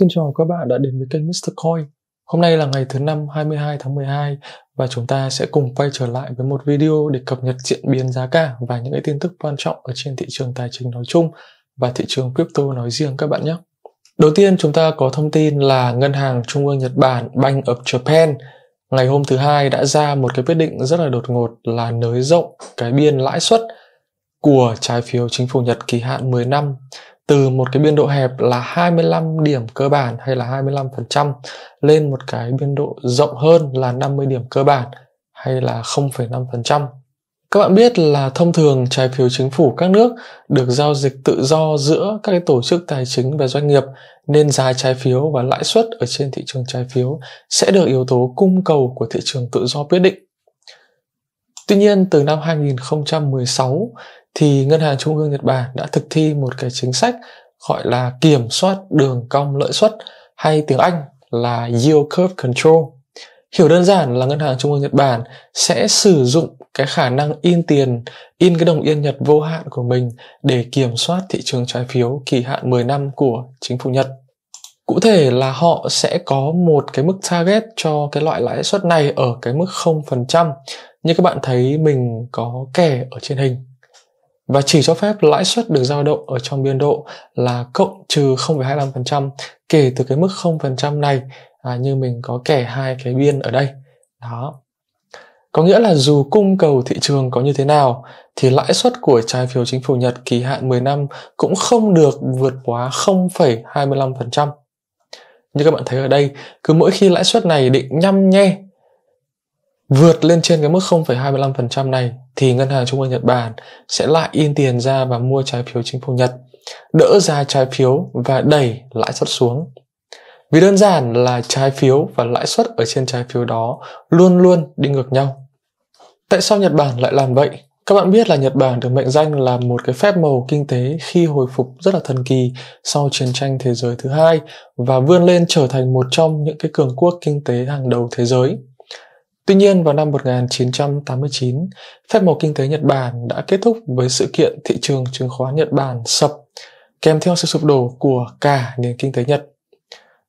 Xin chào các bạn đã đến với kênh Mr. Coin. Hôm nay là ngày thứ năm 22 tháng 12 và chúng ta sẽ cùng quay trở lại với một video để cập nhật diễn biến giá cả và những cái tin tức quan trọng ở trên thị trường tài chính nói chung và thị trường crypto nói riêng các bạn nhé. Đầu tiên chúng ta có thông tin là Ngân hàng Trung ương Nhật Bản Bank of Japan ngày hôm thứ hai đã ra một cái quyết định rất là đột ngột là nới rộng cái biên lãi suất của trái phiếu chính phủ Nhật kỳ hạn 10 năm từ một cái biên độ hẹp là 25 điểm cơ bản hay là 25% lên một cái biên độ rộng hơn là 50 điểm cơ bản hay là 0,5%. Các bạn biết là thông thường trái phiếu chính phủ các nước được giao dịch tự do giữa các cái tổ chức tài chính và doanh nghiệp nên giá trái phiếu và lãi suất ở trên thị trường trái phiếu sẽ được yếu tố cung cầu của thị trường tự do quyết định. Tuy nhiên, từ năm 2016 thì Ngân hàng Trung ương Nhật Bản đã thực thi một cái chính sách gọi là kiểm soát đường cong lợi suất hay tiếng Anh là yield curve control. Hiểu đơn giản là Ngân hàng Trung ương Nhật Bản sẽ sử dụng cái khả năng in tiền, in cái đồng yên Nhật vô hạn của mình để kiểm soát thị trường trái phiếu kỳ hạn 10 năm của chính phủ Nhật. Cụ thể là họ sẽ có một cái mức target cho cái loại lãi suất này ở cái mức 0% như các bạn thấy mình có kẻ ở trên hình và chỉ cho phép lãi suất được dao động ở trong biên độ là cộng trừ 0,25% kể từ cái mức 0% này à, như mình có kẻ hai cái biên ở đây. Đó. Có nghĩa là dù cung cầu thị trường có như thế nào thì lãi suất của trái phiếu chính phủ Nhật kỳ hạn 10 năm cũng không được vượt quá 0,25%. Như các bạn thấy ở đây, cứ mỗi khi lãi suất này định nhăm nhe vượt lên trên cái mức 0,25% này thì ngân hàng trung ương Nhật Bản sẽ lại in tiền ra và mua trái phiếu chính phủ Nhật, đỡ ra trái phiếu và đẩy lãi suất xuống. Vì đơn giản là trái phiếu và lãi suất ở trên trái phiếu đó luôn luôn đi ngược nhau. Tại sao Nhật Bản lại làm vậy? Các bạn biết là Nhật Bản được mệnh danh là một cái phép màu kinh tế khi hồi phục rất là thần kỳ sau chiến tranh thế giới thứ hai và vươn lên trở thành một trong những cái cường quốc kinh tế hàng đầu thế giới. Tuy nhiên vào năm 1989, phép màu kinh tế Nhật Bản đã kết thúc với sự kiện thị trường chứng khoán Nhật Bản sập kèm theo sự sụp đổ của cả nền kinh tế Nhật.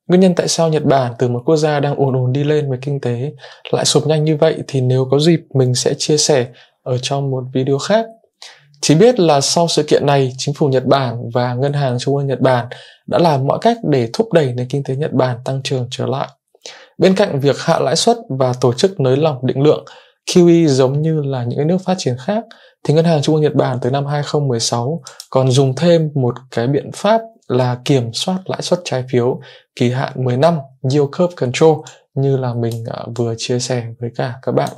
Nguyên nhân tại sao Nhật Bản từ một quốc gia đang ồn ồn đi lên về kinh tế lại sụp nhanh như vậy thì nếu có dịp mình sẽ chia sẻ ở trong một video khác. Chỉ biết là sau sự kiện này, chính phủ Nhật Bản và Ngân hàng Trung ương Nhật Bản đã làm mọi cách để thúc đẩy nền kinh tế Nhật Bản tăng trưởng trở lại. Bên cạnh việc hạ lãi suất và tổ chức nới lỏng định lượng, QE giống như là những nước phát triển khác, thì Ngân hàng Trung ương Nhật Bản từ năm 2016 còn dùng thêm một cái biện pháp là kiểm soát lãi suất trái phiếu kỳ hạn 10 năm yield curve control như là mình à, vừa chia sẻ với cả các bạn.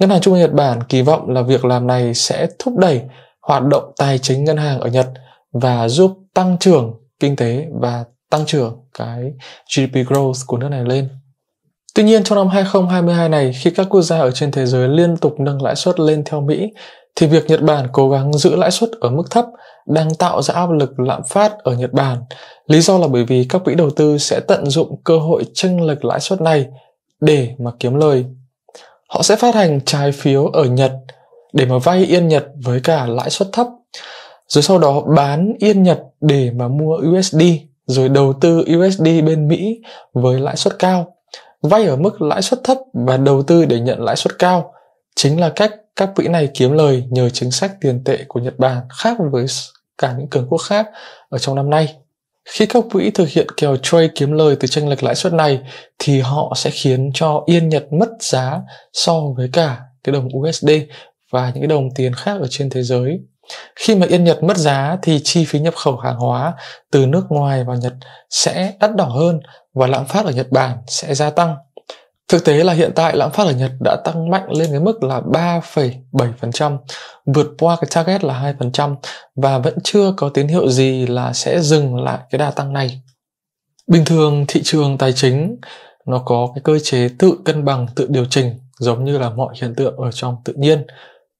Ngân hàng Trung ương Nhật Bản kỳ vọng là việc làm này sẽ thúc đẩy hoạt động tài chính ngân hàng ở Nhật và giúp tăng trưởng kinh tế và tăng trưởng cái GDP growth của nước này lên. Tuy nhiên trong năm 2022 này khi các quốc gia ở trên thế giới liên tục nâng lãi suất lên theo Mỹ thì việc Nhật Bản cố gắng giữ lãi suất ở mức thấp đang tạo ra áp lực lạm phát ở Nhật Bản. Lý do là bởi vì các quỹ đầu tư sẽ tận dụng cơ hội chênh lệch lãi suất này để mà kiếm lời. Họ sẽ phát hành trái phiếu ở Nhật để mà vay yên Nhật với cả lãi suất thấp, rồi sau đó bán yên Nhật để mà mua USD, rồi đầu tư USD bên Mỹ với lãi suất cao. Vay ở mức lãi suất thấp và đầu tư để nhận lãi suất cao chính là cách các quỹ này kiếm lời nhờ chính sách tiền tệ của Nhật Bản khác với cả những cường quốc khác ở trong năm nay. Khi các quỹ thực hiện kèo trade kiếm lời từ tranh lệch lãi suất này thì họ sẽ khiến cho yên Nhật mất giá so với cả cái đồng USD và những cái đồng tiền khác ở trên thế giới. Khi mà yên Nhật mất giá thì chi phí nhập khẩu hàng hóa từ nước ngoài vào Nhật sẽ đắt đỏ hơn và lạm phát ở Nhật Bản sẽ gia tăng. Thực tế là hiện tại lạm phát ở Nhật đã tăng mạnh lên cái mức là 3,7%, vượt qua cái target là 2% và vẫn chưa có tín hiệu gì là sẽ dừng lại cái đà tăng này. Bình thường thị trường tài chính nó có cái cơ chế tự cân bằng, tự điều chỉnh giống như là mọi hiện tượng ở trong tự nhiên.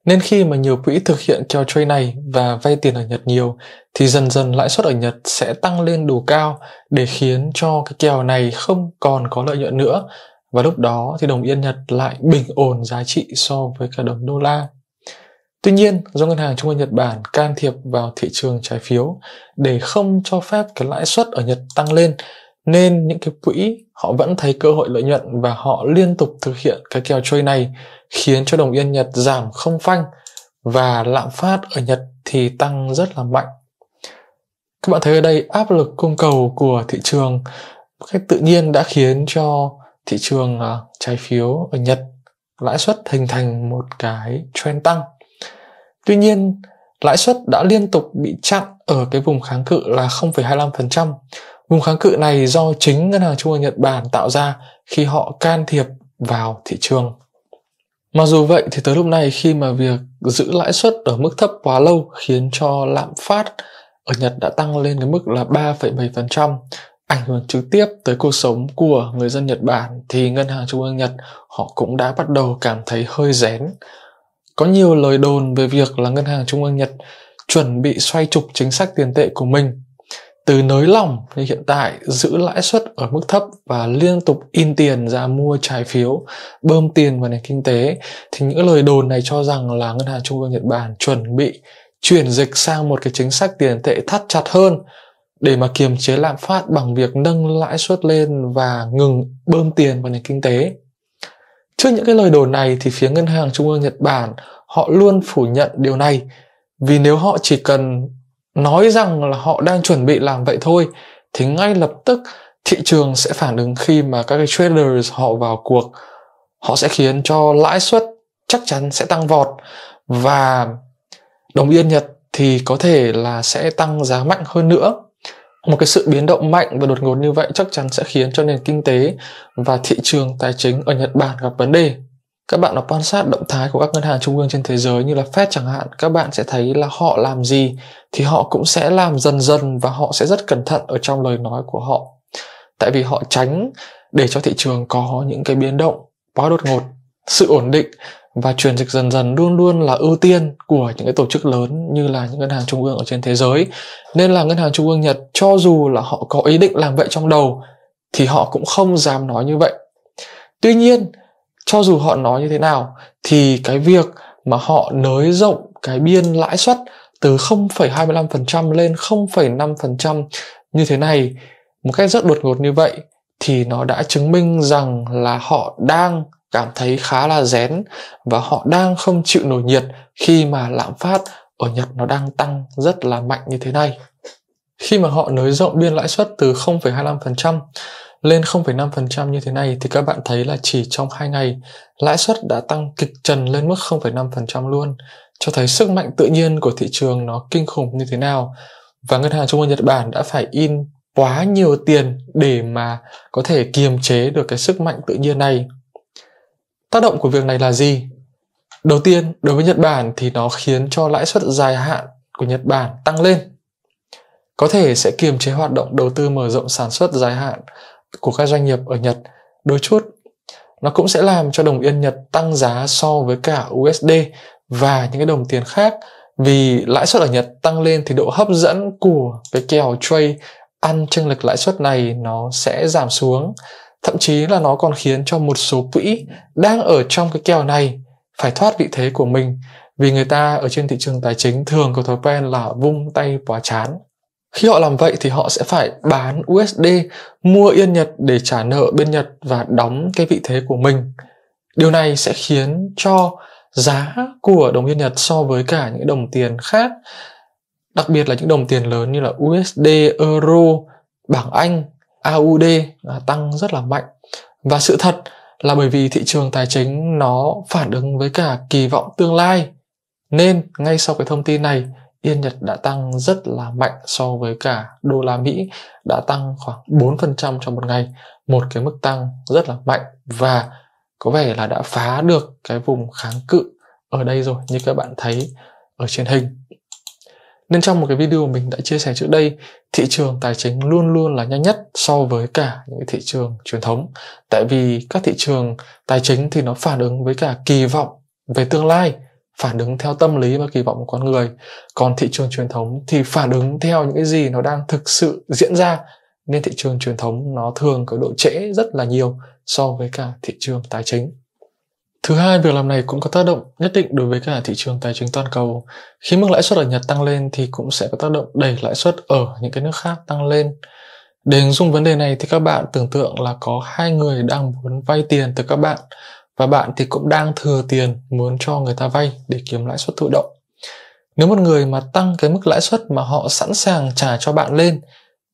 Nên khi mà nhiều quỹ thực hiện kèo trade này và vay tiền ở Nhật nhiều thì dần dần lãi suất ở Nhật sẽ tăng lên đủ cao để khiến cho cái kèo này không còn có lợi nhuận nữa và lúc đó thì đồng yên Nhật lại bình ổn giá trị so với cả đồng đô la. Tuy nhiên, do Ngân hàng Trung ương Nhật Bản can thiệp vào thị trường trái phiếu để không cho phép cái lãi suất ở Nhật tăng lên, nên những cái quỹ họ vẫn thấy cơ hội lợi nhuận và họ liên tục thực hiện cái kèo trôi này khiến cho đồng yên Nhật giảm không phanh và lạm phát ở Nhật thì tăng rất là mạnh. Các bạn thấy ở đây áp lực cung cầu của thị trường một cách tự nhiên đã khiến cho thị trường uh, trái phiếu ở Nhật lãi suất hình thành một cái trend tăng. Tuy nhiên, lãi suất đã liên tục bị chặn ở cái vùng kháng cự là 0,25%. Vùng kháng cự này do chính ngân hàng trung ương Nhật Bản tạo ra khi họ can thiệp vào thị trường. Mặc dù vậy thì tới lúc này khi mà việc giữ lãi suất ở mức thấp quá lâu khiến cho lạm phát ở Nhật đã tăng lên cái mức là 3,7%, ảnh hưởng trực tiếp tới cuộc sống của người dân Nhật Bản thì ngân hàng trung ương Nhật họ cũng đã bắt đầu cảm thấy hơi rén. Có nhiều lời đồn về việc là ngân hàng trung ương Nhật chuẩn bị xoay trục chính sách tiền tệ của mình từ nới lỏng như hiện tại giữ lãi suất ở mức thấp và liên tục in tiền ra mua trái phiếu bơm tiền vào nền kinh tế thì những lời đồn này cho rằng là ngân hàng trung ương nhật bản chuẩn bị chuyển dịch sang một cái chính sách tiền tệ thắt chặt hơn để mà kiềm chế lạm phát bằng việc nâng lãi suất lên và ngừng bơm tiền vào nền kinh tế. Trước những cái lời đồn này thì phía ngân hàng trung ương Nhật Bản họ luôn phủ nhận điều này vì nếu họ chỉ cần nói rằng là họ đang chuẩn bị làm vậy thôi thì ngay lập tức thị trường sẽ phản ứng khi mà các cái traders họ vào cuộc họ sẽ khiến cho lãi suất chắc chắn sẽ tăng vọt và đồng yên Nhật thì có thể là sẽ tăng giá mạnh hơn nữa một cái sự biến động mạnh và đột ngột như vậy chắc chắn sẽ khiến cho nền kinh tế và thị trường tài chính ở Nhật Bản gặp vấn đề. Các bạn đã quan sát động thái của các ngân hàng trung ương trên thế giới như là Fed chẳng hạn, các bạn sẽ thấy là họ làm gì thì họ cũng sẽ làm dần dần và họ sẽ rất cẩn thận ở trong lời nói của họ. Tại vì họ tránh để cho thị trường có những cái biến động quá đột ngột, sự ổn định và chuyển dịch dần dần luôn luôn là ưu tiên của những cái tổ chức lớn như là những ngân hàng trung ương ở trên thế giới nên là ngân hàng trung ương nhật cho dù là họ có ý định làm vậy trong đầu thì họ cũng không dám nói như vậy tuy nhiên cho dù họ nói như thế nào thì cái việc mà họ nới rộng cái biên lãi suất từ 0,25% lên 0,5% như thế này một cách rất đột ngột như vậy thì nó đã chứng minh rằng là họ đang cảm thấy khá là rén và họ đang không chịu nổi nhiệt khi mà lạm phát ở Nhật nó đang tăng rất là mạnh như thế này. Khi mà họ nới rộng biên lãi suất từ 0,25% lên 0,5% như thế này thì các bạn thấy là chỉ trong 2 ngày lãi suất đã tăng kịch trần lên mức 0,5% luôn, cho thấy sức mạnh tự nhiên của thị trường nó kinh khủng như thế nào. Và ngân hàng trung ương Nhật Bản đã phải in quá nhiều tiền để mà có thể kiềm chế được cái sức mạnh tự nhiên này Tác động của việc này là gì? Đầu tiên, đối với Nhật Bản thì nó khiến cho lãi suất dài hạn của Nhật Bản tăng lên. Có thể sẽ kiềm chế hoạt động đầu tư mở rộng sản xuất dài hạn của các doanh nghiệp ở Nhật đôi chút. Nó cũng sẽ làm cho đồng yên Nhật tăng giá so với cả USD và những cái đồng tiền khác vì lãi suất ở Nhật tăng lên thì độ hấp dẫn của cái kèo trade ăn chênh lệch lãi suất này nó sẽ giảm xuống thậm chí là nó còn khiến cho một số quỹ đang ở trong cái kèo này phải thoát vị thế của mình vì người ta ở trên thị trường tài chính thường có thói quen là vung tay quá chán khi họ làm vậy thì họ sẽ phải bán USD mua yên Nhật để trả nợ bên Nhật và đóng cái vị thế của mình điều này sẽ khiến cho giá của đồng yên Nhật so với cả những đồng tiền khác đặc biệt là những đồng tiền lớn như là USD, euro, bảng Anh AUD à, tăng rất là mạnh và sự thật là bởi vì thị trường tài chính nó phản ứng với cả kỳ vọng tương lai nên ngay sau cái thông tin này Yên Nhật đã tăng rất là mạnh so với cả đô la Mỹ đã tăng khoảng 4% trong một ngày, một cái mức tăng rất là mạnh và có vẻ là đã phá được cái vùng kháng cự ở đây rồi như các bạn thấy ở trên hình. Nên trong một cái video mình đã chia sẻ trước đây, thị trường tài chính luôn luôn là nhanh nhất so với cả những thị trường truyền thống. Tại vì các thị trường tài chính thì nó phản ứng với cả kỳ vọng về tương lai, phản ứng theo tâm lý và kỳ vọng của con người. Còn thị trường truyền thống thì phản ứng theo những cái gì nó đang thực sự diễn ra. Nên thị trường truyền thống nó thường có độ trễ rất là nhiều so với cả thị trường tài chính Thứ hai, việc làm này cũng có tác động nhất định đối với cả thị trường tài chính toàn cầu. Khi mức lãi suất ở Nhật tăng lên thì cũng sẽ có tác động đẩy lãi suất ở những cái nước khác tăng lên. Để hình dung vấn đề này thì các bạn tưởng tượng là có hai người đang muốn vay tiền từ các bạn và bạn thì cũng đang thừa tiền muốn cho người ta vay để kiếm lãi suất thụ động. Nếu một người mà tăng cái mức lãi suất mà họ sẵn sàng trả cho bạn lên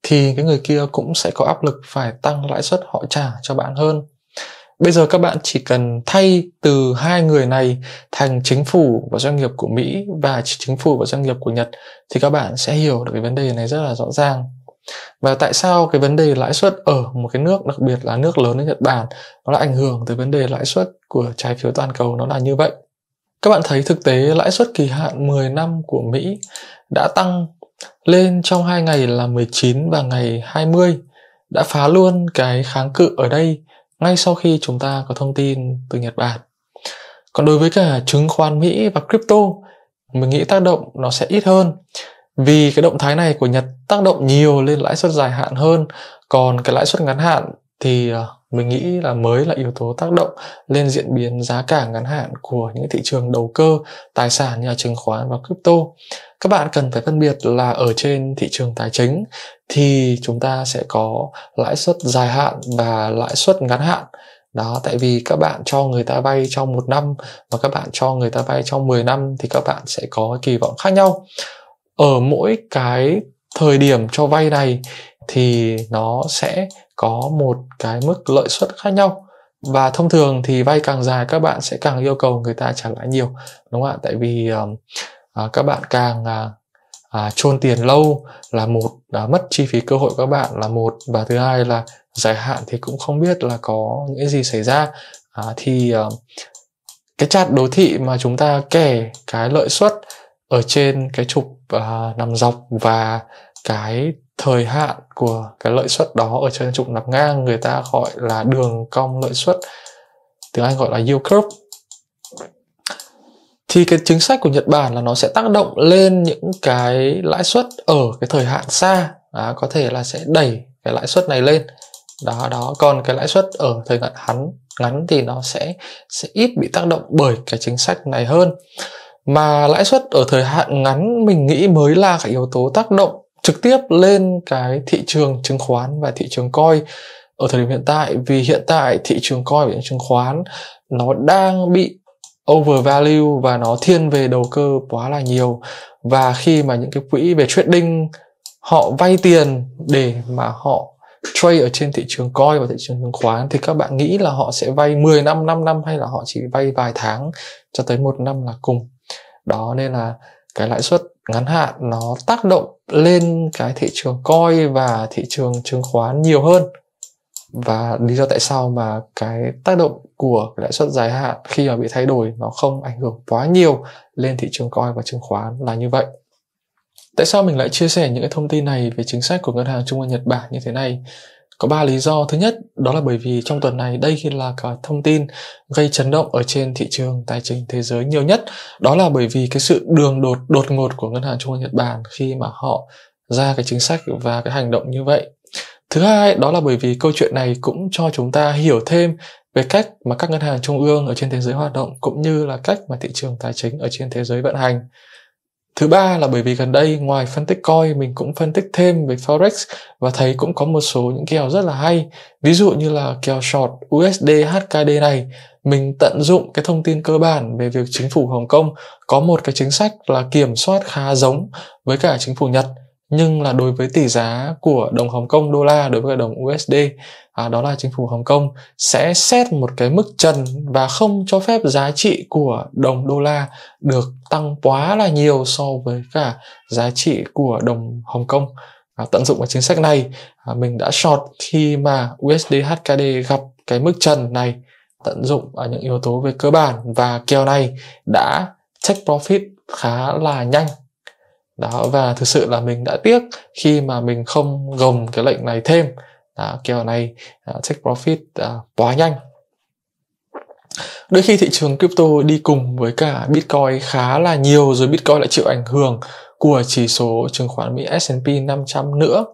thì cái người kia cũng sẽ có áp lực phải tăng lãi suất họ trả cho bạn hơn Bây giờ các bạn chỉ cần thay từ hai người này thành chính phủ và doanh nghiệp của Mỹ và chính phủ và doanh nghiệp của Nhật thì các bạn sẽ hiểu được cái vấn đề này rất là rõ ràng. Và tại sao cái vấn đề lãi suất ở một cái nước đặc biệt là nước lớn như Nhật Bản nó lại ảnh hưởng tới vấn đề lãi suất của trái phiếu toàn cầu nó là như vậy. Các bạn thấy thực tế lãi suất kỳ hạn 10 năm của Mỹ đã tăng lên trong hai ngày là 19 và ngày 20 đã phá luôn cái kháng cự ở đây ngay sau khi chúng ta có thông tin từ Nhật Bản. Còn đối với cả chứng khoán Mỹ và crypto, mình nghĩ tác động nó sẽ ít hơn vì cái động thái này của Nhật tác động nhiều lên lãi suất dài hạn hơn, còn cái lãi suất ngắn hạn thì ờ, mình nghĩ là mới là yếu tố tác động lên diễn biến giá cả ngắn hạn của những thị trường đầu cơ, tài sản như là chứng khoán và crypto. Các bạn cần phải phân biệt là ở trên thị trường tài chính thì chúng ta sẽ có lãi suất dài hạn và lãi suất ngắn hạn. Đó, tại vì các bạn cho người ta vay trong một năm và các bạn cho người ta vay trong 10 năm thì các bạn sẽ có kỳ vọng khác nhau. Ở mỗi cái thời điểm cho vay này thì nó sẽ có một cái mức lợi suất khác nhau và thông thường thì vay càng dài các bạn sẽ càng yêu cầu người ta trả lãi nhiều đúng không ạ tại vì uh, các bạn càng uh, chôn tiền lâu là một à, mất chi phí cơ hội các bạn là một và thứ hai là dài hạn thì cũng không biết là có những gì xảy ra à, thì à, cái chat đồ thị mà chúng ta kể cái lợi suất ở trên cái trục à, nằm dọc và cái thời hạn của cái lợi suất đó ở trên trục nạp ngang người ta gọi là đường cong lợi suất tiếng Anh gọi là yield curve thì cái chính sách của Nhật Bản là nó sẽ tác động lên những cái lãi suất ở cái thời hạn xa đó, à, có thể là sẽ đẩy cái lãi suất này lên đó đó còn cái lãi suất ở thời hạn ngắn ngắn thì nó sẽ sẽ ít bị tác động bởi cái chính sách này hơn mà lãi suất ở thời hạn ngắn mình nghĩ mới là cái yếu tố tác động trực tiếp lên cái thị trường chứng khoán và thị trường coi ở thời điểm hiện tại vì hiện tại thị trường coi và chứng khoán nó đang bị overvalue và nó thiên về đầu cơ quá là nhiều và khi mà những cái quỹ về trading họ vay tiền để mà họ trade ở trên thị trường coi và thị trường chứng khoán thì các bạn nghĩ là họ sẽ vay 10 năm, 5 năm hay là họ chỉ vay vài tháng cho tới một năm là cùng. Đó nên là cái lãi suất ngắn hạn nó tác động lên cái thị trường coi và thị trường chứng khoán nhiều hơn và lý do tại sao mà cái tác động của lãi suất dài hạn khi mà bị thay đổi nó không ảnh hưởng quá nhiều lên thị trường coi và chứng khoán là như vậy tại sao mình lại chia sẻ những cái thông tin này về chính sách của ngân hàng trung ương nhật bản như thế này có ba lý do thứ nhất đó là bởi vì trong tuần này đây là cái thông tin gây chấn động ở trên thị trường tài chính thế giới nhiều nhất đó là bởi vì cái sự đường đột đột ngột của ngân hàng trung ương nhật bản khi mà họ ra cái chính sách và cái hành động như vậy thứ hai đó là bởi vì câu chuyện này cũng cho chúng ta hiểu thêm về cách mà các ngân hàng trung ương ở trên thế giới hoạt động cũng như là cách mà thị trường tài chính ở trên thế giới vận hành Thứ ba là bởi vì gần đây ngoài phân tích coin mình cũng phân tích thêm về forex và thấy cũng có một số những kèo rất là hay. Ví dụ như là kèo short USD HKD này, mình tận dụng cái thông tin cơ bản về việc chính phủ Hồng Kông có một cái chính sách là kiểm soát khá giống với cả chính phủ Nhật nhưng là đối với tỷ giá của đồng Hồng Kông đô la đối với đồng USD à, đó là chính phủ Hồng Kông sẽ xét một cái mức trần và không cho phép giá trị của đồng đô la được tăng quá là nhiều so với cả giá trị của đồng Hồng Kông à, tận dụng cái chính sách này à, mình đã short khi mà USD HKD gặp cái mức trần này tận dụng ở à, những yếu tố về cơ bản và kèo này đã take profit khá là nhanh đó và thực sự là mình đã tiếc khi mà mình không gồng cái lệnh này thêm đó, kiểu này uh, take profit uh, quá nhanh đôi khi thị trường crypto đi cùng với cả bitcoin khá là nhiều rồi bitcoin lại chịu ảnh hưởng của chỉ số chứng khoán Mỹ S&P 500 nữa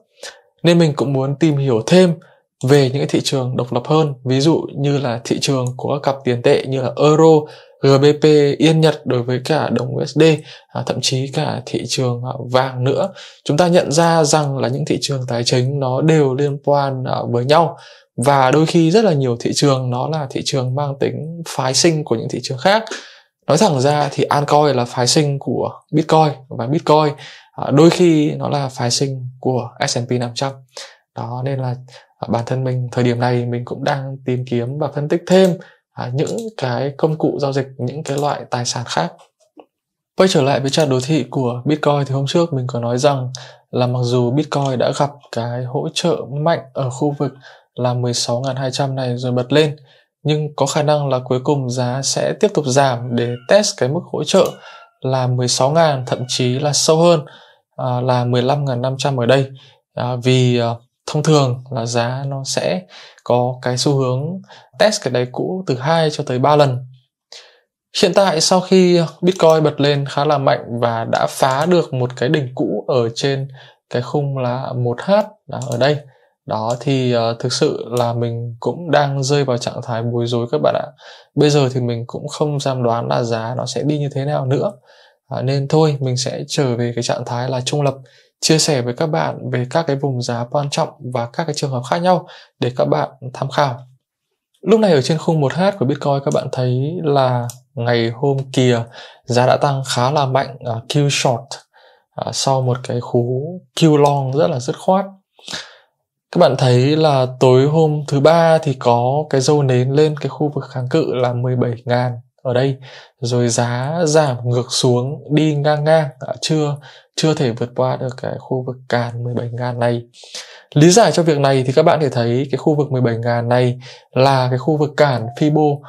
nên mình cũng muốn tìm hiểu thêm về những cái thị trường độc lập hơn ví dụ như là thị trường của cặp tiền tệ như là euro GBP yên Nhật đối với cả đồng USD à, thậm chí cả thị trường à, vàng nữa chúng ta nhận ra rằng là những thị trường tài chính nó đều liên quan à, với nhau và đôi khi rất là nhiều thị trường nó là thị trường mang tính phái sinh của những thị trường khác nói thẳng ra thì Ancoin là phái sinh của Bitcoin và Bitcoin à, đôi khi nó là phái sinh của S&P 500 đó nên là À, bản thân mình thời điểm này mình cũng đang tìm kiếm và phân tích thêm à, những cái công cụ giao dịch những cái loại tài sản khác quay trở lại với chart đồ thị của bitcoin thì hôm trước mình có nói rằng là mặc dù bitcoin đã gặp cái hỗ trợ mạnh ở khu vực là 16.200 này rồi bật lên nhưng có khả năng là cuối cùng giá sẽ tiếp tục giảm để test cái mức hỗ trợ là 16.000 thậm chí là sâu hơn à, là 15.500 ở đây à, vì thông thường là giá nó sẽ có cái xu hướng test cái đáy cũ từ 2 cho tới 3 lần. Hiện tại sau khi Bitcoin bật lên khá là mạnh và đã phá được một cái đỉnh cũ ở trên cái khung là 1H là ở đây. Đó thì uh, thực sự là mình cũng đang rơi vào trạng thái bối rối các bạn ạ. Bây giờ thì mình cũng không dám đoán là giá nó sẽ đi như thế nào nữa. À, nên thôi mình sẽ trở về cái trạng thái là trung lập chia sẻ với các bạn về các cái vùng giá quan trọng và các cái trường hợp khác nhau để các bạn tham khảo. Lúc này ở trên khung 1H của Bitcoin các bạn thấy là ngày hôm kia giá đã tăng khá là mạnh ở à, uh, Q short uh, sau một cái khú Q long rất là dứt khoát. Các bạn thấy là tối hôm thứ ba thì có cái dâu nến lên cái khu vực kháng cự là 17.000 ở đây rồi giá giảm ngược xuống đi ngang ngang chưa chưa thể vượt qua được cái khu vực càn 17.000 này lý giải cho việc này thì các bạn thể thấy cái khu vực 17.000 này là cái khu vực cản Fibo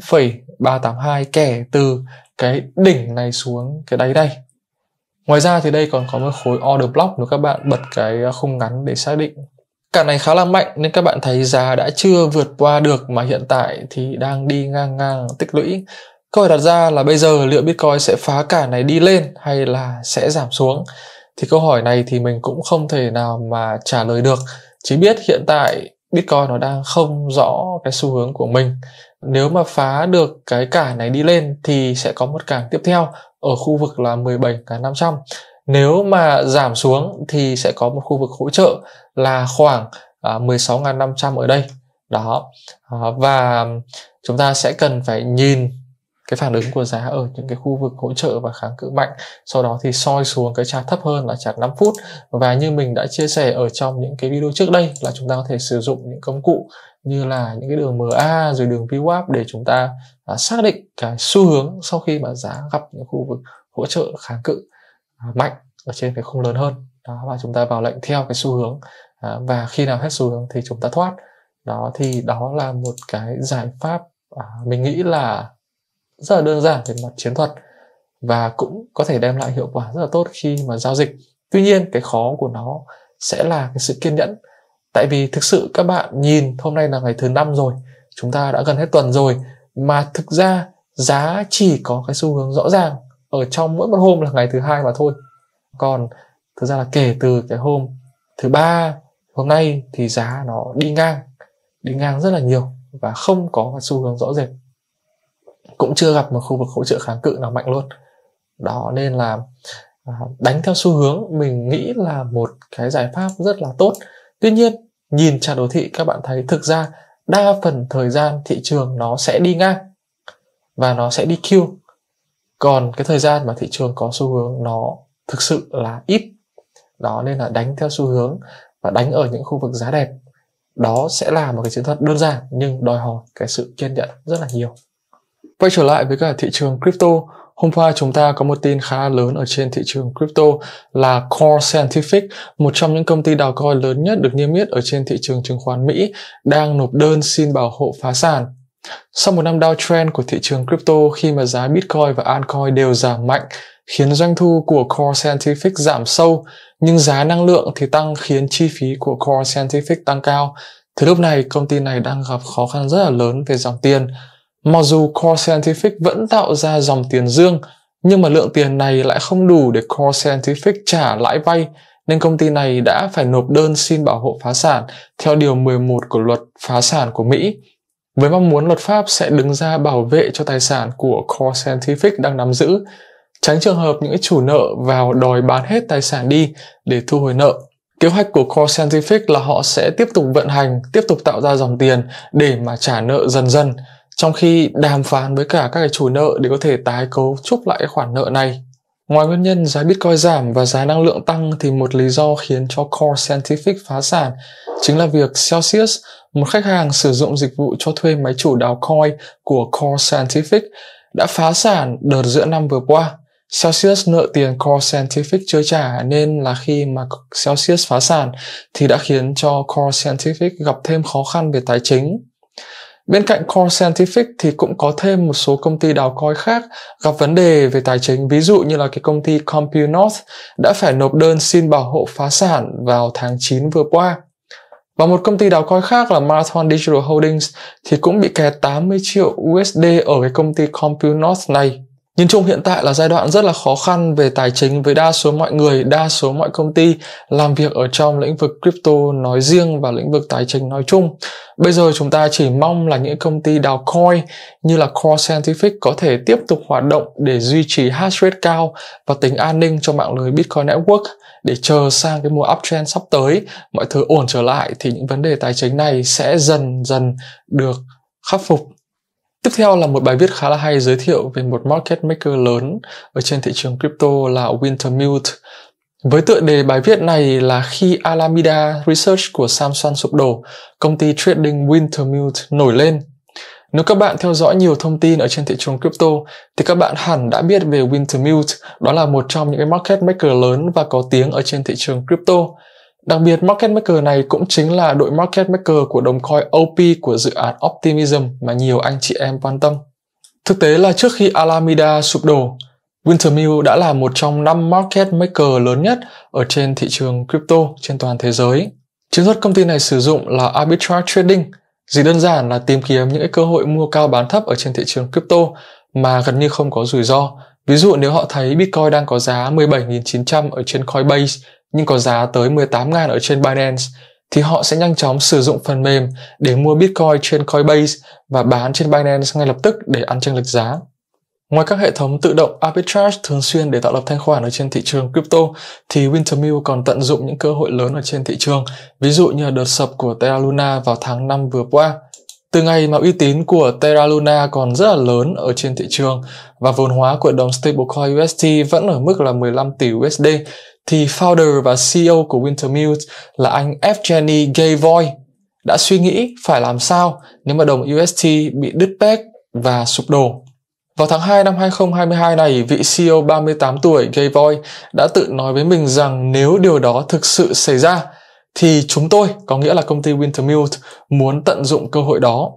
0,382 kẻ từ cái đỉnh này xuống cái đáy đây ngoài ra thì đây còn có một khối order block nếu các bạn bật cái khung ngắn để xác định Cản này khá là mạnh nên các bạn thấy giá đã chưa vượt qua được mà hiện tại thì đang đi ngang ngang tích lũy. Câu hỏi đặt ra là bây giờ liệu Bitcoin sẽ phá cản này đi lên hay là sẽ giảm xuống? Thì câu hỏi này thì mình cũng không thể nào mà trả lời được. Chỉ biết hiện tại Bitcoin nó đang không rõ cái xu hướng của mình. Nếu mà phá được cái cản này đi lên thì sẽ có một cản tiếp theo ở khu vực là 17.500 nếu mà giảm xuống thì sẽ có một khu vực hỗ trợ là khoảng à, 16.500 ở đây đó ờ, và chúng ta sẽ cần phải nhìn cái phản ứng của giá ở những cái khu vực hỗ trợ và kháng cự mạnh sau đó thì soi xuống cái chart thấp hơn là chart 5 phút và như mình đã chia sẻ ở trong những cái video trước đây là chúng ta có thể sử dụng những công cụ như là những cái đường MA rồi đường VWAP để chúng ta à, xác định cái xu hướng sau khi mà giá gặp những khu vực hỗ trợ kháng cự mạnh ở trên cái khung lớn hơn đó và chúng ta vào lệnh theo cái xu hướng à, và khi nào hết xu hướng thì chúng ta thoát đó thì đó là một cái giải pháp à, mình nghĩ là rất là đơn giản về mặt chiến thuật và cũng có thể đem lại hiệu quả rất là tốt khi mà giao dịch tuy nhiên cái khó của nó sẽ là cái sự kiên nhẫn tại vì thực sự các bạn nhìn hôm nay là ngày thứ năm rồi chúng ta đã gần hết tuần rồi mà thực ra giá chỉ có cái xu hướng rõ ràng ở ờ, trong mỗi một hôm là ngày thứ hai mà thôi còn thực ra là kể từ cái hôm thứ ba hôm nay thì giá nó đi ngang đi ngang rất là nhiều và không có xu hướng rõ rệt cũng chưa gặp một khu vực hỗ trợ kháng cự nào mạnh luôn đó nên là à, đánh theo xu hướng mình nghĩ là một cái giải pháp rất là tốt tuy nhiên nhìn chart đồ thị các bạn thấy thực ra đa phần thời gian thị trường nó sẽ đi ngang và nó sẽ đi kill còn cái thời gian mà thị trường có xu hướng nó thực sự là ít đó nên là đánh theo xu hướng và đánh ở những khu vực giá đẹp đó sẽ là một cái chiến thuật đơn giản nhưng đòi hỏi cái sự kiên nhẫn rất là nhiều quay trở lại với cả thị trường crypto Hôm qua chúng ta có một tin khá lớn ở trên thị trường crypto là Core Scientific, một trong những công ty đào coi lớn nhất được niêm yết ở trên thị trường chứng khoán Mỹ, đang nộp đơn xin bảo hộ phá sản sau một năm downtrend của thị trường crypto khi mà giá Bitcoin và altcoin đều giảm mạnh, khiến doanh thu của Core Scientific giảm sâu, nhưng giá năng lượng thì tăng khiến chi phí của Core Scientific tăng cao. Thì lúc này công ty này đang gặp khó khăn rất là lớn về dòng tiền. Mặc dù Core Scientific vẫn tạo ra dòng tiền dương, nhưng mà lượng tiền này lại không đủ để Core Scientific trả lãi vay, nên công ty này đã phải nộp đơn xin bảo hộ phá sản theo điều 11 của luật phá sản của Mỹ với mong muốn luật pháp sẽ đứng ra bảo vệ cho tài sản của Core Scientific đang nắm giữ, tránh trường hợp những chủ nợ vào đòi bán hết tài sản đi để thu hồi nợ. Kế hoạch của Core Scientific là họ sẽ tiếp tục vận hành, tiếp tục tạo ra dòng tiền để mà trả nợ dần dần, trong khi đàm phán với cả các cái chủ nợ để có thể tái cấu trúc lại khoản nợ này Ngoài nguyên nhân giá Bitcoin giảm và giá năng lượng tăng thì một lý do khiến cho Core Scientific phá sản chính là việc Celsius, một khách hàng sử dụng dịch vụ cho thuê máy chủ đào coin của Core Scientific, đã phá sản đợt giữa năm vừa qua. Celsius nợ tiền Core Scientific chưa trả nên là khi mà Celsius phá sản thì đã khiến cho Core Scientific gặp thêm khó khăn về tài chính Bên cạnh Core Scientific thì cũng có thêm một số công ty đào coin khác gặp vấn đề về tài chính, ví dụ như là cái công ty CompuNorth đã phải nộp đơn xin bảo hộ phá sản vào tháng 9 vừa qua. Và một công ty đào coin khác là Marathon Digital Holdings thì cũng bị kẹt 80 triệu USD ở cái công ty CompuNorth này Nhìn chung hiện tại là giai đoạn rất là khó khăn về tài chính với đa số mọi người, đa số mọi công ty làm việc ở trong lĩnh vực crypto nói riêng và lĩnh vực tài chính nói chung. Bây giờ chúng ta chỉ mong là những công ty đào coin như là Core Scientific có thể tiếp tục hoạt động để duy trì hash rate cao và tính an ninh cho mạng lưới Bitcoin Network để chờ sang cái mùa uptrend sắp tới, mọi thứ ổn trở lại thì những vấn đề tài chính này sẽ dần dần được khắc phục Tiếp theo là một bài viết khá là hay giới thiệu về một market maker lớn ở trên thị trường crypto là Wintermute. Với tựa đề bài viết này là khi Alameda Research của Samsung sụp đổ, công ty trading Wintermute nổi lên. Nếu các bạn theo dõi nhiều thông tin ở trên thị trường crypto thì các bạn hẳn đã biết về Wintermute, đó là một trong những cái market maker lớn và có tiếng ở trên thị trường crypto. Đặc biệt, market maker này cũng chính là đội market maker của đồng coin OP của dự án Optimism mà nhiều anh chị em quan tâm. Thực tế là trước khi Alameda sụp đổ, Wintermute đã là một trong năm market maker lớn nhất ở trên thị trường crypto trên toàn thế giới. Chiến thuật công ty này sử dụng là arbitrage trading, gì đơn giản là tìm kiếm những cơ hội mua cao bán thấp ở trên thị trường crypto mà gần như không có rủi ro. Ví dụ nếu họ thấy Bitcoin đang có giá 17.900 ở trên Coinbase nhưng có giá tới 18.000 ở trên Binance thì họ sẽ nhanh chóng sử dụng phần mềm để mua Bitcoin trên Coinbase và bán trên Binance ngay lập tức để ăn chênh lệch giá. Ngoài các hệ thống tự động arbitrage thường xuyên để tạo lập thanh khoản ở trên thị trường crypto thì Wintermute còn tận dụng những cơ hội lớn ở trên thị trường, ví dụ như đợt sập của Terra Luna vào tháng 5 vừa qua. Từ ngày mà uy tín của Terra Luna còn rất là lớn ở trên thị trường và vốn hóa của đồng stablecoin UST vẫn ở mức là 15 tỷ USD thì founder và CEO của Wintermute là anh Evgeny Gavoy đã suy nghĩ phải làm sao nếu mà đồng UST bị đứt peg và sụp đổ. Vào tháng 2 năm 2022 này, vị CEO 38 tuổi Gavoy đã tự nói với mình rằng nếu điều đó thực sự xảy ra thì chúng tôi, có nghĩa là công ty Wintermute, muốn tận dụng cơ hội đó.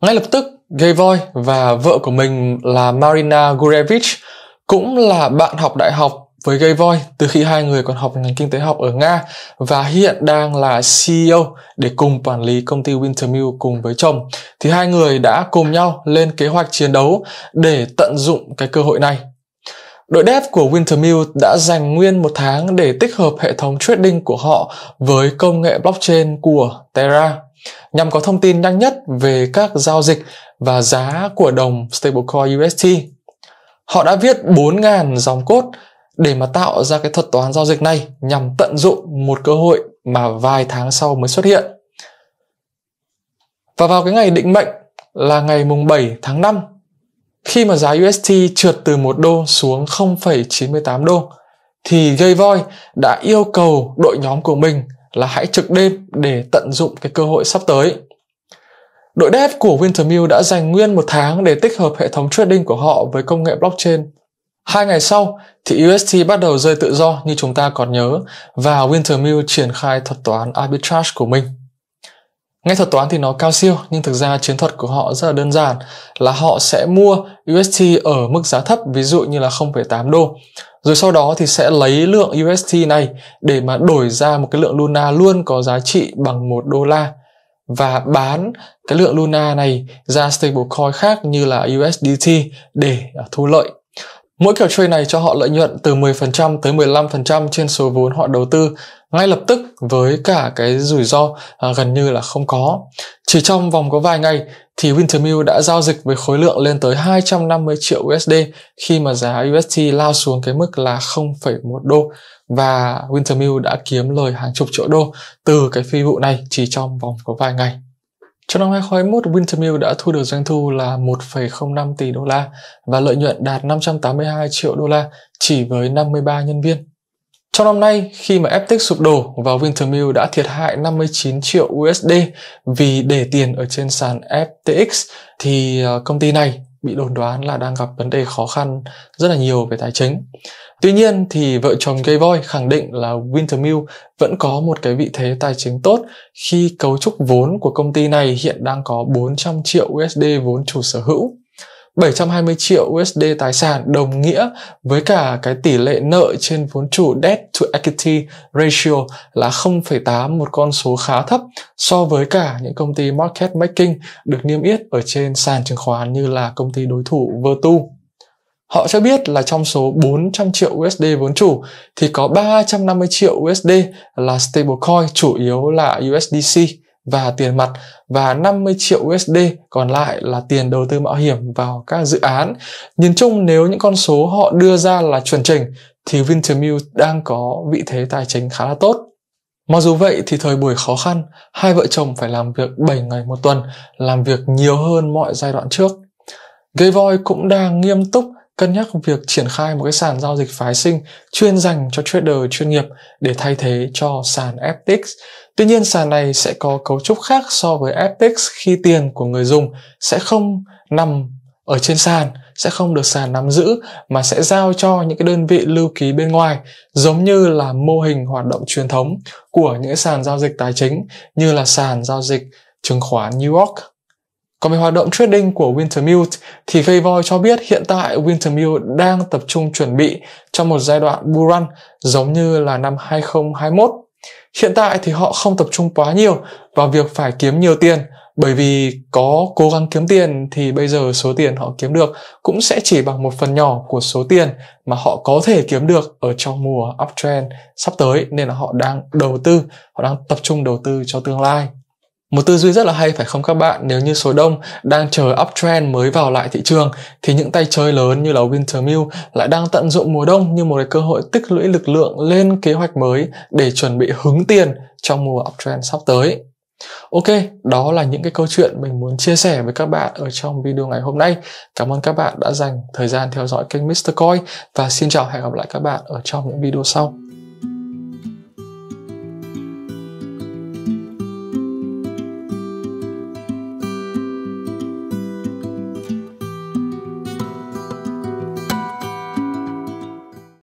Ngay lập tức, Gavoy và vợ của mình là Marina Gurevich cũng là bạn học đại học với gây voi từ khi hai người còn học ngành kinh tế học ở Nga và hiện đang là CEO để cùng quản lý công ty Wintermill cùng với chồng thì hai người đã cùng nhau lên kế hoạch chiến đấu để tận dụng cái cơ hội này. Đội dev của Wintermill đã dành nguyên một tháng để tích hợp hệ thống trading của họ với công nghệ blockchain của Terra nhằm có thông tin nhanh nhất về các giao dịch và giá của đồng stablecoin UST. Họ đã viết 4.000 dòng cốt để mà tạo ra cái thuật toán giao dịch này nhằm tận dụng một cơ hội mà vài tháng sau mới xuất hiện. Và vào cái ngày định mệnh là ngày mùng 7 tháng 5 khi mà giá UST trượt từ 1 đô xuống 0,98 đô thì Gayvoy đã yêu cầu đội nhóm của mình là hãy trực đêm để tận dụng cái cơ hội sắp tới. Đội dev của Wintermute đã dành nguyên một tháng để tích hợp hệ thống trading của họ với công nghệ blockchain. Hai ngày sau, thì UST bắt đầu rơi tự do như chúng ta còn nhớ và Wintermute triển khai thuật toán arbitrage của mình. Nghe thuật toán thì nó cao siêu nhưng thực ra chiến thuật của họ rất là đơn giản là họ sẽ mua UST ở mức giá thấp ví dụ như là 0,8 đô rồi sau đó thì sẽ lấy lượng UST này để mà đổi ra một cái lượng Luna luôn có giá trị bằng 1 đô la và bán cái lượng Luna này ra stablecoin khác như là USDT để à, thu lợi. Mỗi kiểu trade này cho họ lợi nhuận từ 10% tới 15% trên số vốn họ đầu tư ngay lập tức với cả cái rủi ro à, gần như là không có. Chỉ trong vòng có vài ngày thì Wintermill đã giao dịch với khối lượng lên tới 250 triệu USD khi mà giá USD lao xuống cái mức là 0,1 đô và Wintermute đã kiếm lời hàng chục triệu đô từ cái phi vụ này chỉ trong vòng có vài ngày. Trong năm 2021, Wintermute đã thu được doanh thu là 1,05 tỷ đô la và lợi nhuận đạt 582 triệu đô la chỉ với 53 nhân viên. Trong năm nay, khi mà FTX sụp đổ và Wintermute đã thiệt hại 59 triệu USD vì để tiền ở trên sàn FTX thì ờ, công ty này bị đồn đoán là đang gặp vấn đề khó khăn rất là nhiều về tài chính. Tuy nhiên thì vợ chồng Gayboy khẳng định là Wintermill vẫn có một cái vị thế tài chính tốt khi cấu trúc vốn của công ty này hiện đang có 400 triệu USD vốn chủ sở hữu 720 triệu USD tài sản đồng nghĩa với cả cái tỷ lệ nợ trên vốn chủ debt to equity ratio là 0,8 một con số khá thấp so với cả những công ty market making được niêm yết ở trên sàn chứng khoán như là công ty đối thủ Vertu. Họ cho biết là trong số 400 triệu USD vốn chủ thì có 350 triệu USD là stablecoin chủ yếu là USDC và tiền mặt và 50 triệu USD còn lại là tiền đầu tư mạo hiểm vào các dự án. Nhìn chung nếu những con số họ đưa ra là chuẩn chỉnh thì Vintermute đang có vị thế tài chính khá là tốt. Mặc dù vậy thì thời buổi khó khăn, hai vợ chồng phải làm việc 7 ngày một tuần, làm việc nhiều hơn mọi giai đoạn trước. Gavoy cũng đang nghiêm túc cân nhắc việc triển khai một cái sàn giao dịch phái sinh chuyên dành cho trader chuyên nghiệp để thay thế cho sàn FTX. Tuy nhiên sàn này sẽ có cấu trúc khác so với FTX khi tiền của người dùng sẽ không nằm ở trên sàn sẽ không được sàn nắm giữ mà sẽ giao cho những cái đơn vị lưu ký bên ngoài giống như là mô hình hoạt động truyền thống của những sàn giao dịch tài chính như là sàn giao dịch chứng khoán New York còn về hoạt động trading của Wintermute thì Favor cho biết hiện tại Wintermute đang tập trung chuẩn bị cho một giai đoạn bull run giống như là năm 2021. Hiện tại thì họ không tập trung quá nhiều vào việc phải kiếm nhiều tiền bởi vì có cố gắng kiếm tiền thì bây giờ số tiền họ kiếm được cũng sẽ chỉ bằng một phần nhỏ của số tiền mà họ có thể kiếm được ở trong mùa uptrend sắp tới nên là họ đang đầu tư, họ đang tập trung đầu tư cho tương lai. Một tư duy rất là hay phải không các bạn? Nếu như số đông đang chờ uptrend mới vào lại thị trường thì những tay chơi lớn như là Wintermill lại đang tận dụng mùa đông như một cái cơ hội tích lũy lực lượng lên kế hoạch mới để chuẩn bị hứng tiền trong mùa uptrend sắp tới. Ok, đó là những cái câu chuyện mình muốn chia sẻ với các bạn ở trong video ngày hôm nay. Cảm ơn các bạn đã dành thời gian theo dõi kênh Mr. Coin và xin chào hẹn gặp lại các bạn ở trong những video sau.